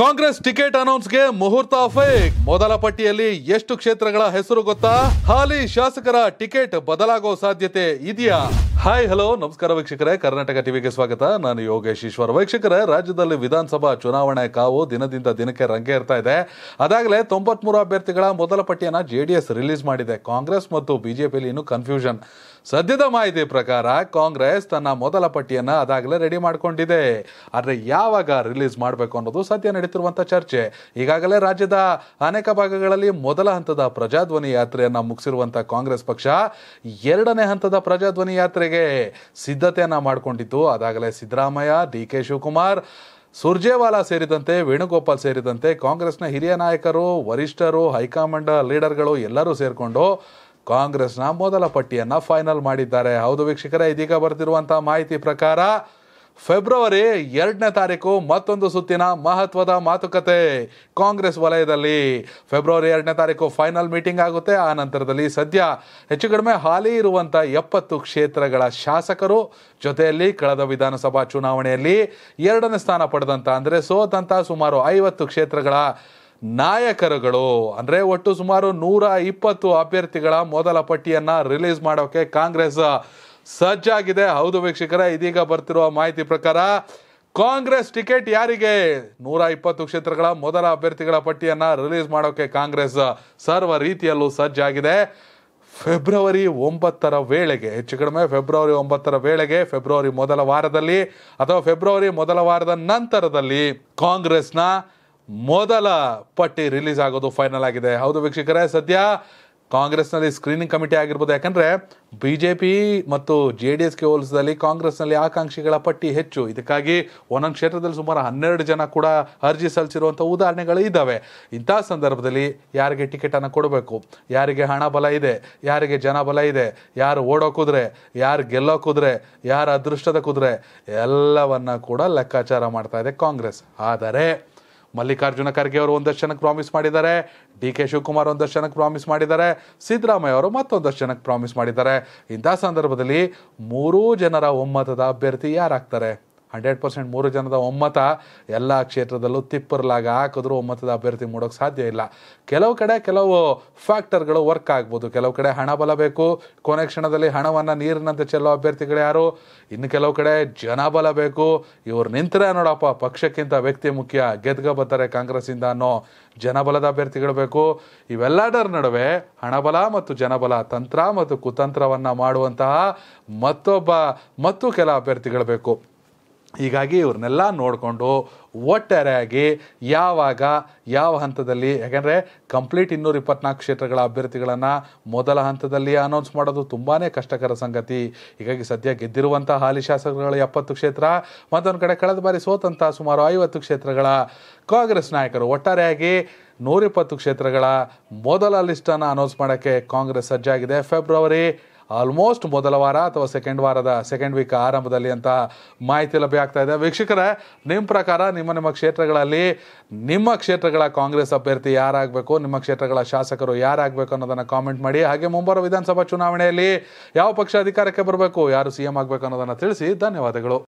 Congress ticket ಅನೌನ್ಸ್ಗೆ ಮುಹೂರ್ತ fake ಮೊದಲ ಪಟ್ಟಿಯಲ್ಲಿ ಎಷ್ಟು ಕ್ಷೇತ್ರಗಳ ಹೆಸರು ಗೊತ್ತಾ ಹಾಲಿ ಶಾಸಕರ ಟಿಕೆಟ್ ಬದಲಾಗೋ ಸಾಧ್ಯತೆ ಇದೆಯಾ ಹಾಯ್ ಹಲೋ ನಮಸ್ಕಾರ ವೀಕ್ಷಕರೇ ಕರ್ನಾಟಕ ಟಿವಿಗೆ ಸ್ವಾಗತ ನಾನು ಯೋಗೇಶ್ ಈಶ್ವರ್ ವೀಕ್ಷಕರೇ ರಾಜ್ಯದಲ್ಲಿ ವಿಧಾನಸಭಾ ಚುನಾವಣೆ ಕಾವು ದಿನದಿಂದ ದಿನಕ್ಕೆ ಇರ್ತಾ ಇದೆ ಅದಾಗಲೇ ತೊಂಬತ್ಮೂರು ಅಭ್ಯರ್ಥಿಗಳ ಮೊದಲ ಪಟ್ಟಿಯನ್ನು ಜೆ ಡಿ ಎಸ್ ರಿಲೀಸ್ ಮಾಡಿದೆ ಕಾಂಗ್ರೆಸ್ ಮತ್ತು ಬಿಜೆಪಿಯಲ್ಲಿ ಇನ್ನೂ ಕನ್ಫ್ಯೂಷನ್ ಸದ್ಯದ ಮಾಹಿತಿ ಪ್ರಕಾರ ಕಾಂಗ್ರೆಸ್ ತನ್ನ ಮೊದಲ ಪಟ್ಟಿಯನ್ನು ಅದಾಗಲೇ ರೆಡಿ ಮಾಡಿಕೊಂಡಿದೆ ಆದರೆ ಯಾವಾಗ ರಿಲೀಸ್ ಮಾಡಬೇಕು ಅನ್ನೋದು ಸದ್ಯ ನಡೀತಿರುವಂಥ ಚರ್ಚೆ ಈಗಾಗಲೇ ರಾಜ್ಯದ ಅನೇಕ ಭಾಗಗಳಲ್ಲಿ ಮೊದಲ ಹಂತದ ಪ್ರಜಾಧ್ವನಿ ಯಾತ್ರೆಯನ್ನು ಮುಗಿಸಿರುವಂಥ ಕಾಂಗ್ರೆಸ್ ಪಕ್ಷ ಎರಡನೇ ಹಂತದ ಪ್ರಜಾಧ್ವನಿ ಯಾತ್ರೆಗೆ ಚರ್ಚೆಗೆ ಸಿದ್ಧತೆಯನ್ನು ಮಾಡಿಕೊಂಡಿತ್ತು ಅದಾಗಲೇ ಸಿದ್ದರಾಮಯ್ಯ ಡಿ ಕೆ ಶಿವಕುಮಾರ್ ಸುರ್ಜೇವಾಲಾ ಸೇರಿದಂತೆ ವೇಣುಗೋಪಾಲ್ ಸೇರಿದಂತೆ ಕಾಂಗ್ರೆಸ್ನ ಹಿರಿಯ ನಾಯಕರು ವರಿಷ್ಠರು ಹೈಕಮಾಂಡ್ ಲೀಡರ್ಗಳು ಎಲ್ಲರೂ ಸೇರಿಕೊಂಡು ಕಾಂಗ್ರೆಸ್ನ ಮೊದಲ ಪಟ್ಟಿಯನ್ನು ಫೈನಲ್ ಮಾಡಿದ್ದಾರೆ ಹೌದು ವೀಕ್ಷಕರೇ ಇದೀಗ ಬರ್ತಿರುವಂಥ ಮಾಹಿತಿ ಪ್ರಕಾರ ಫೆಬ್ರವರಿ ಎರಡನೇ ತಾರೀಕು ಮತ್ತೊಂದು ಸುತ್ತಿನ ಮಹತ್ವದ ಮಾತುಕತೆ ಕಾಂಗ್ರೆಸ್ ವಲಯದಲ್ಲಿ ಫೆಬ್ರವರಿ ಎರಡನೇ ತಾರೀಕು ಫೈನಲ್ ಮೀಟಿಂಗ್ ಆಗುತ್ತೆ ಆ ನಂತರದಲ್ಲಿ ಸದ್ಯ ಹೆಚ್ಚು ಕಡಿಮೆ ಹಾಲಿ ಇರುವಂಥ ಎಪ್ಪತ್ತು ಕ್ಷೇತ್ರಗಳ ಶಾಸಕರು ಜೊತೆಯಲ್ಲಿ ಕಳೆದ ವಿಧಾನಸಭಾ ಚುನಾವಣೆಯಲ್ಲಿ ಎರಡನೇ ಸ್ಥಾನ ಪಡೆದಂಥ ಅಂದರೆ ಸೋತಂಥ ಸುಮಾರು ಐವತ್ತು ಕ್ಷೇತ್ರಗಳ ನಾಯಕರುಗಳು ಅಂದರೆ ಒಟ್ಟು ಸುಮಾರು ನೂರ ಇಪ್ಪತ್ತು ಅಭ್ಯರ್ಥಿಗಳ ಮೊದಲ ಪಟ್ಟಿಯನ್ನು ರಿಲೀಸ್ ಮಾಡೋಕ್ಕೆ ಕಾಂಗ್ರೆಸ್ ಸಜ್ಜಾಗಿದೆ ಹೌದು ವೀಕ್ಷಕರ ಇದೀಗ ಬರ್ತಿರುವ ಮಾಹಿತಿ ಪ್ರಕಾರ ಕಾಂಗ್ರೆಸ್ ಟಿಕೆಟ್ ಯಾರಿಗೆ ನೂರ ಇಪ್ಪತ್ತು ಕ್ಷೇತ್ರಗಳ ಮೊದಲ ಅಭ್ಯರ್ಥಿಗಳ ಪಟ್ಟಿಯನ್ನು ರಿಲೀಸ್ ಮಾಡೋಕೆ ಕಾಂಗ್ರೆಸ್ ಸರ್ವ ರೀತಿಯಲ್ಲೂ ಸಜ್ಜಾಗಿದೆ ಫೆಬ್ರವರಿ ಒಂಬತ್ತರ ವೇಳೆಗೆ ಹೆಚ್ಚು ಕಡಿಮೆ ಫೆಬ್ರವರಿ ಒಂಬತ್ತರ ವೇಳೆಗೆ ಫೆಬ್ರವರಿ ಮೊದಲ ವಾರದಲ್ಲಿ ಅಥವಾ ಫೆಬ್ರವರಿ ಮೊದಲ ವಾರದ ನಂತರದಲ್ಲಿ ಕಾಂಗ್ರೆಸ್ನ ಮೊದಲ ಪಟ್ಟಿ ರಿಲೀಸ್ ಆಗೋದು ಫೈನಲ್ ಆಗಿದೆ ಹೌದು ವೀಕ್ಷಕರೇ ಸದ್ಯ ಕಾಂಗ್ರೆಸ್ನಲ್ಲಿ ಸ್ಕ್ರೀನಿಂಗ್ ಕಮಿಟಿ ಆಗಿರ್ಬೋದು ಯಾಕಂದರೆ ಬಿ ಜೆ ಪಿ ಮತ್ತು ಜೆ ಡಿ ಎಸ್ಗೆ ಹೋಲಿಸಿದಲ್ಲಿ ಕಾಂಗ್ರೆಸ್ನಲ್ಲಿ ಆಕಾಂಕ್ಷಿಗಳ ಪಟ್ಟಿ ಹೆಚ್ಚು ಇದಕ್ಕಾಗಿ ಒಂದೊಂದು ಕ್ಷೇತ್ರದಲ್ಲಿ ಸುಮಾರು ಹನ್ನೆರಡು ಜನ ಕೂಡ ಅರ್ಜಿ ಸಲ್ಲಿಸಿರುವಂಥ ಉದಾಹರಣೆಗಳು ಇದ್ದಾವೆ ಇಂಥ ಸಂದರ್ಭದಲ್ಲಿ ಯಾರಿಗೆ ಟಿಕೆಟನ್ನು ಕೊಡಬೇಕು ಯಾರಿಗೆ ಹಣ ಬಲ ಇದೆ ಯಾರಿಗೆ ಜನ ಬಲ ಇದೆ ಯಾರು ಓಡೋ ಕುದುರೆ ಯಾರು ಗೆಲ್ಲೋ ಕುದುರೆ ಯಾರು ಅದೃಷ್ಟದ ಕುದುರೆ ಎಲ್ಲವನ್ನು ಕೂಡ ಲೆಕ್ಕಾಚಾರ ಮಾಡ್ತಾ ಇದೆ ಕಾಂಗ್ರೆಸ್ ಆದರೆ ಮಲ್ಲಿಕಾರ್ಜುನ ಖರ್ಗೆ ಅವರು ಒಂದಷ್ಟು ಜನಕ್ಕೆ ಪ್ರಾಮಿಸ್ ಮಾಡಿದ್ದಾರೆ ಡಿ ಕೆ ಶಿವಕುಮಾರ್ ಒಂದಷ್ಟು ಜನಕ್ಕೆ ಪ್ರಾಮಿಸ್ ಮಾಡಿದ್ದಾರೆ ಸಿದ್ದರಾಮಯ್ಯ ಅವರು ಮತ್ತೊಂದಷ್ಟು ಜನಕ್ಕೆ ಪ್ರಾಮಿಸ್ ಮಾಡಿದ್ದಾರೆ ಇಂಥ ಸಂದರ್ಭದಲ್ಲಿ ಮೂರೂ ಜನರ ಒಮ್ಮತದ ಅಭ್ಯರ್ಥಿ ಯಾರಾಗ್ತಾರೆ ಹಂಡ್ರೆಡ್ ಪರ್ಸೆಂಟ್ ಮೂರು ಜನದ ಒಮ್ಮತ ಎಲ್ಲ ಕ್ಷೇತ್ರದಲ್ಲೂ ತಿಪ್ಪರ್ಲಾಗ ಹಾಕಿದ್ರು ಒಮ್ಮತದ ಅಭ್ಯರ್ಥಿ ಮೂಡೋಕ್ಕೆ ಸಾಧ್ಯ ಇಲ್ಲ ಕೆಲವು ಕಡೆ ಕೆಲವು ಫ್ಯಾಕ್ಟರ್ಗಳು ವರ್ಕ್ ಆಗ್ಬೋದು ಕೆಲವು ಕಡೆ ಹಣ ಬಲ ಬೇಕು ಕೊನೆ ಕ್ಷಣದಲ್ಲಿ ಹಣವನ್ನು ನೀರಿನಂತೆ ಚೆಲ್ಲೋ ಅಭ್ಯರ್ಥಿಗಳು ಯಾರು ಇನ್ನು ಕೆಲವು ಕಡೆ ಜನ ಬಲ ಬೇಕು ಇವ್ರು ನಿಂತರೆ ನೋಡಪ್ಪ ಪಕ್ಷಕ್ಕಿಂತ ವ್ಯಕ್ತಿ ಮುಖ್ಯ ಗೆದ್ಗ ಬರ್ತಾರೆ ಕಾಂಗ್ರೆಸ್ಸಿಂದ ಅನ್ನೋ ಜನಬಲದ ಅಭ್ಯರ್ಥಿಗಳು ಬೇಕು ಇವೆಲ್ಲದರ ನಡುವೆ ಹಣಬಲ ಮತ್ತು ಜನಬಲ ತಂತ್ರ ಮತ್ತು ಕುತಂತ್ರವನ್ನು ಮಾಡುವಂತಹ ಮತ್ತೊಬ್ಬ ಮತ್ತು ಕೆಲ ಅಭ್ಯರ್ಥಿಗಳು ಬೇಕು ಹೀಗಾಗಿ ಇವ್ರನ್ನೆಲ್ಲ ನೋಡಿಕೊಂಡು ಒಟ್ಟಾರೆಯಾಗಿ ಯಾವಾಗ ಯಾವ ಹಂತದಲ್ಲಿ ಯಾಕೆಂದರೆ ಕಂಪ್ಲೀಟ್ ಇನ್ನೂರ ಇಪ್ಪತ್ನಾಲ್ಕು ಕ್ಷೇತ್ರಗಳ ಅಭ್ಯರ್ಥಿಗಳನ್ನು ಮೊದಲ ಹಂತದಲ್ಲಿ ಅನೌನ್ಸ್ ಮಾಡೋದು ತುಂಬಾ ಕಷ್ಟಕರ ಸಂಗತಿ ಹೀಗಾಗಿ ಸದ್ಯ ಗೆದ್ದಿರುವಂಥ ಹಾಲಿ ಶಾಸಕರುಗಳ ಎಪ್ಪತ್ತು ಕ್ಷೇತ್ರ ಮತ್ತೊಂದು ಕಡೆ ಕಳೆದ ಬಾರಿ ಸೋತಂಥ ಸುಮಾರು ಐವತ್ತು ಕ್ಷೇತ್ರಗಳ ಕಾಂಗ್ರೆಸ್ ನಾಯಕರು ಒಟ್ಟಾರೆಯಾಗಿ ನೂರಿಪ್ಪತ್ತು ಕ್ಷೇತ್ರಗಳ ಮೊದಲ ಲಿಸ್ಟನ್ನು ಅನೌನ್ಸ್ ಮಾಡೋಕ್ಕೆ ಕಾಂಗ್ರೆಸ್ ಸಜ್ಜಾಗಿದೆ ಫೆಬ್ರವರಿ ಆಲ್ಮೋಸ್ಟ್ ಮೊದಲ ವಾರ ಅಥವಾ ಸೆಕೆಂಡ್ ವಾರದ ಸೆಕೆಂಡ್ ವೀಕ್ ಆರಂಭದಲ್ಲಿ ಅಂತ ಮಾಹಿತಿ ಲಭ್ಯ ಆಗ್ತಾ ಇದೆ ವೀಕ್ಷಕರೇ ನಿಮ್ಮ ಪ್ರಕಾರ ನಿಮ್ಮ ನಿಮ್ಮ ಕ್ಷೇತ್ರಗಳಲ್ಲಿ ನಿಮ್ಮ ಕ್ಷೇತ್ರಗಳ ಕಾಂಗ್ರೆಸ್ ಅಭ್ಯರ್ಥಿ ಯಾರಾಗಬೇಕು ನಿಮ್ಮ ಕ್ಷೇತ್ರಗಳ ಶಾಸಕರು ಯಾರಾಗಬೇಕು ಅನ್ನೋದನ್ನು ಕಾಮೆಂಟ್ ಮಾಡಿ ಹಾಗೆ ಮುಂಬರುವ ವಿಧಾನಸಭಾ ಚುನಾವಣೆಯಲ್ಲಿ ಯಾವ ಪಕ್ಷ ಅಧಿಕಾರಕ್ಕೆ ಬರಬೇಕು ಯಾರು ಸಿ ಎಂ ಆಗಬೇಕು ಅನ್ನೋದನ್ನು ತಿಳಿಸಿ ಧನ್ಯವಾದಗಳು